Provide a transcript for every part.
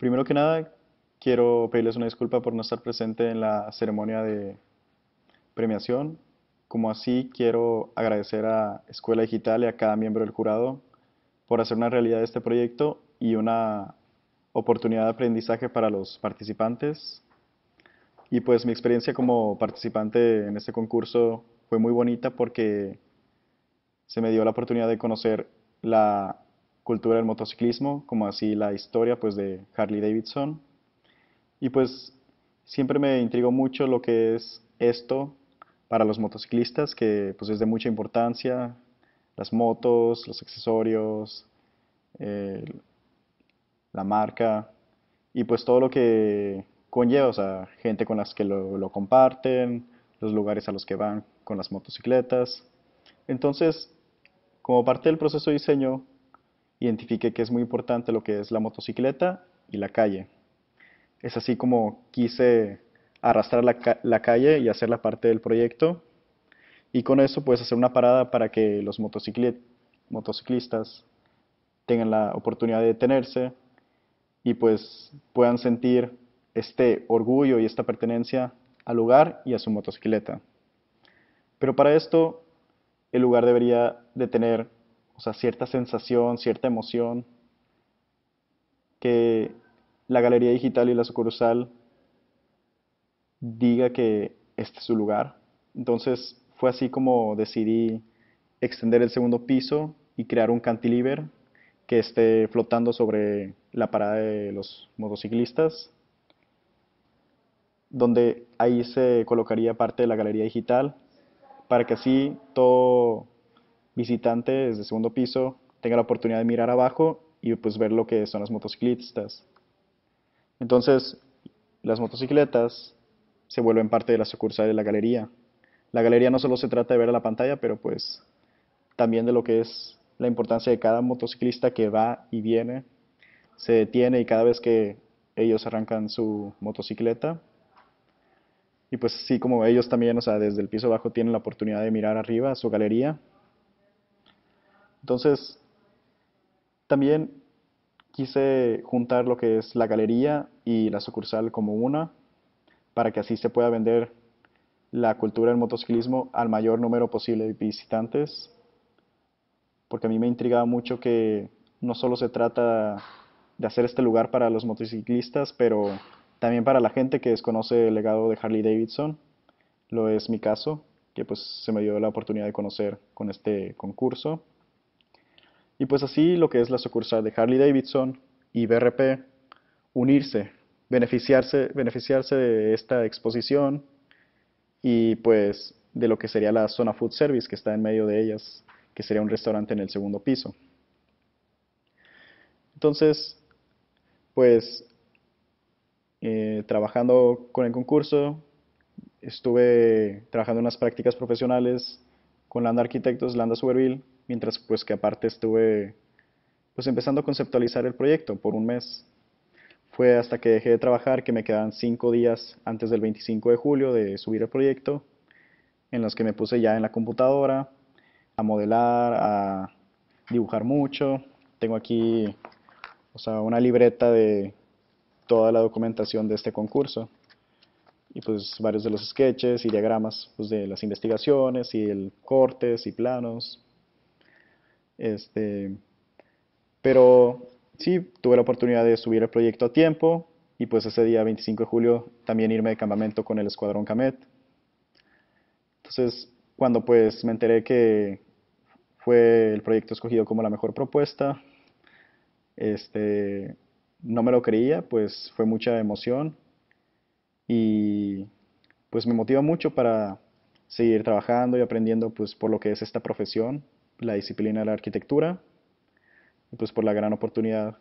Primero que nada, quiero pedirles una disculpa por no estar presente en la ceremonia de premiación, como así quiero agradecer a Escuela Digital y a cada miembro del jurado por hacer una realidad de este proyecto y una oportunidad de aprendizaje para los participantes. Y pues mi experiencia como participante en este concurso fue muy bonita porque se me dio la oportunidad de conocer la cultura del motociclismo, como así la historia pues, de Harley Davidson. Y pues siempre me intrigó mucho lo que es esto para los motociclistas, que pues, es de mucha importancia, las motos, los accesorios, eh, la marca y pues todo lo que conlleva, o sea, gente con las que lo, lo comparten, los lugares a los que van con las motocicletas. Entonces, como parte del proceso de diseño, identifique que es muy importante lo que es la motocicleta y la calle. Es así como quise arrastrar la, calle y hacer la parte del proyecto y con eso puedes hacer una parada para que los motociclistas tengan la oportunidad de detenerse y pues puedan sentir este orgullo y esta pertenencia al lugar y a su motocicleta. Pero para esto el lugar debería de tener o sea, cierta sensación, cierta emoción, que la galería digital y la sucursal diga que este es su lugar. Entonces fue así como decidí extender el segundo piso y crear un cantilever que esté flotando sobre la parada de los motociclistas, donde ahí se colocaría parte de la galería digital, para que así todo visitante desde segundo piso tenga la oportunidad de mirar abajo y pues ver lo que son las motociclistas. Entonces, las motocicletas se vuelven parte de la sucursal de la galería. La galería no solo se trata de ver a la pantalla, pero pues también de lo que es la importancia de cada motociclista que va y viene, se detiene y cada vez que ellos arrancan su motocicleta. Y pues sí como ellos también, o sea, desde el piso bajo tienen la oportunidad de mirar arriba a su galería entonces, también quise juntar lo que es la galería y la sucursal como una, para que así se pueda vender la cultura del motociclismo al mayor número posible de visitantes, porque a mí me intrigaba mucho que no solo se trata de hacer este lugar para los motociclistas, pero también para la gente que desconoce el legado de Harley Davidson, lo es mi caso, que pues se me dio la oportunidad de conocer con este concurso. Y pues así lo que es la sucursal de Harley Davidson y BRP, unirse, beneficiarse, beneficiarse de esta exposición y pues de lo que sería la zona food service que está en medio de ellas, que sería un restaurante en el segundo piso. Entonces, pues eh, trabajando con el concurso, estuve trabajando en unas prácticas profesionales con Landa Arquitectos, Landa Superville, mientras pues que aparte estuve pues empezando a conceptualizar el proyecto por un mes. Fue hasta que dejé de trabajar que me quedan cinco días antes del 25 de julio de subir el proyecto, en los que me puse ya en la computadora a modelar, a dibujar mucho. Tengo aquí o sea, una libreta de toda la documentación de este concurso y pues varios de los sketches y diagramas pues, de las investigaciones y el cortes y planos este, pero sí, tuve la oportunidad de subir el proyecto a tiempo y pues ese día 25 de julio también irme de campamento con el escuadrón Camet. Entonces, cuando pues me enteré que fue el proyecto escogido como la mejor propuesta, este, no me lo creía, pues fue mucha emoción y pues me motivó mucho para seguir trabajando y aprendiendo pues por lo que es esta profesión la disciplina de la arquitectura y pues por la gran oportunidad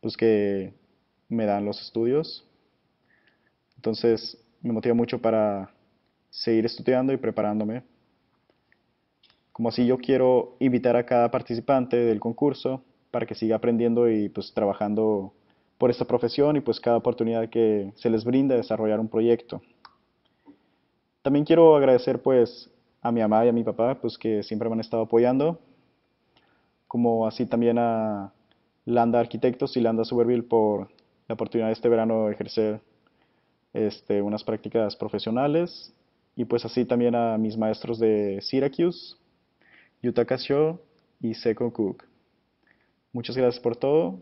pues que me dan los estudios. Entonces me motiva mucho para seguir estudiando y preparándome. Como así yo quiero invitar a cada participante del concurso para que siga aprendiendo y pues trabajando por esta profesión y pues cada oportunidad que se les brinda a desarrollar un proyecto. También quiero agradecer pues a mi mamá y a mi papá, pues que siempre me han estado apoyando, como así también a Landa Arquitectos y Landa Superville por la oportunidad de este verano de ejercer este, unas prácticas profesionales y pues así también a mis maestros de Syracuse, Yutaka y Seco Cook. Muchas gracias por todo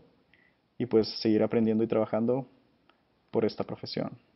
y pues seguir aprendiendo y trabajando por esta profesión.